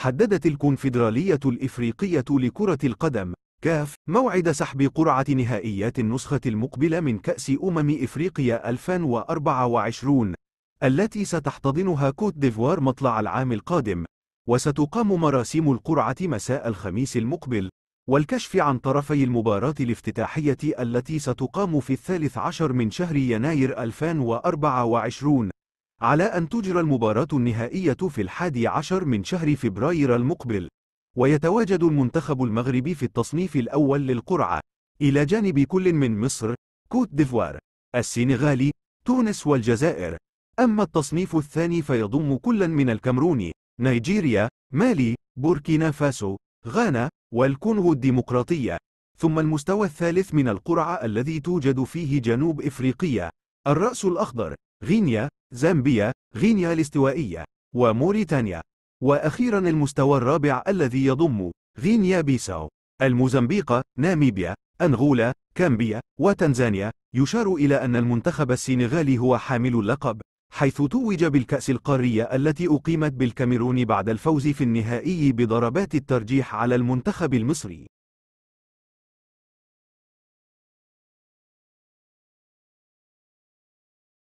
حددت الكونفدرالية الإفريقية لكرة القدم كاف موعد سحب قرعة نهائيات النسخة المقبلة من كأس أمم إفريقيا 2024 التي ستحتضنها كوت ديفوار مطلع العام القادم وستقام مراسيم القرعة مساء الخميس المقبل والكشف عن طرفي المباراة الافتتاحية التي ستقام في الثالث عشر من شهر يناير 2024 على أن تجرى المباراة النهائية في الحادي عشر من شهر فبراير المقبل ويتواجد المنتخب المغربي في التصنيف الأول للقرعة إلى جانب كل من مصر، كوت ديفوار، السنغالي، تونس والجزائر أما التصنيف الثاني فيضم كلا من الكامروني، نيجيريا، مالي، بوركينا فاسو، غانا، والكونغو الديمقراطية ثم المستوى الثالث من القرعة الذي توجد فيه جنوب إفريقيا الرأس الأخضر غينيا، زامبيا، غينيا الاستوائية، وموريتانيا. وأخيرا المستوى الرابع الذي يضم غينيا بيساو، الموزمبيق، ناميبيا، أنغولا، كامبيا، وتنزانيا. يشار إلى أن المنتخب السنغالي هو حامل اللقب، حيث توج بالكأس القارية التي أقيمت بالكاميرون بعد الفوز في النهائي بضربات الترجيح على المنتخب المصري.